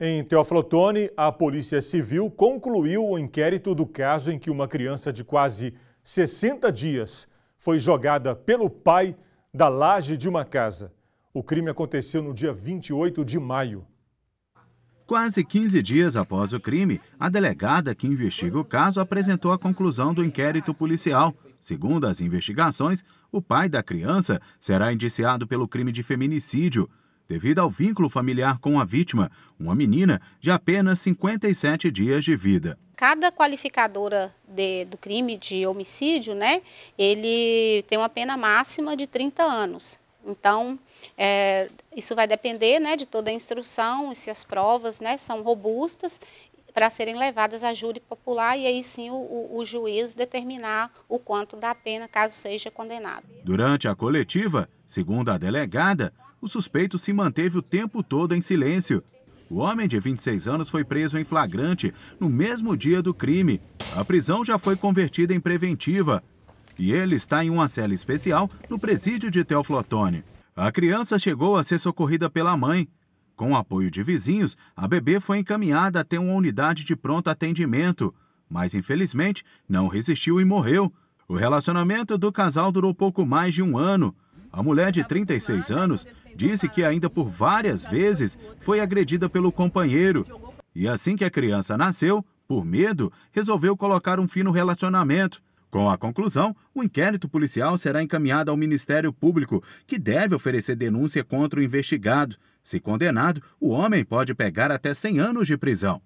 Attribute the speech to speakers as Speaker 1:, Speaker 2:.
Speaker 1: Em Teófilo Otoni, a Polícia Civil concluiu o inquérito do caso em que uma criança de quase 60 dias foi jogada pelo pai da laje de uma casa. O crime aconteceu no dia 28 de maio.
Speaker 2: Quase 15 dias após o crime, a delegada que investiga o caso apresentou a conclusão do inquérito policial. Segundo as investigações, o pai da criança será indiciado pelo crime de feminicídio devido ao vínculo familiar com a vítima, uma menina de apenas 57 dias de vida.
Speaker 3: Cada qualificadora de, do crime de homicídio, né, ele tem uma pena máxima de 30 anos. Então, é, isso vai depender né, de toda a instrução e se as provas né, são robustas para serem levadas a júri popular e aí sim o, o, juiz determinar o quanto da pena caso seja condenado.
Speaker 2: Durante a coletiva, segundo a delegada, o suspeito se manteve o tempo todo em silêncio. O homem de 26 anos foi preso em flagrante no mesmo dia do crime. A prisão já foi convertida em preventiva e ele está em uma cela especial no presídio de Teoflotone. A criança chegou a ser socorrida pela mãe. Com o apoio de vizinhos, a bebê foi encaminhada até uma unidade de pronto atendimento, mas infelizmente não resistiu e morreu. O relacionamento do casal durou pouco mais de um ano. A mulher de 36 anos disse que ainda por várias vezes foi agredida pelo companheiro. E assim que a criança nasceu, por medo, resolveu colocar um fim no relacionamento. Com a conclusão, o inquérito policial será encaminhado ao Ministério Público, que deve oferecer denúncia contra o investigado. Se condenado, o homem pode pegar até 100 anos de prisão.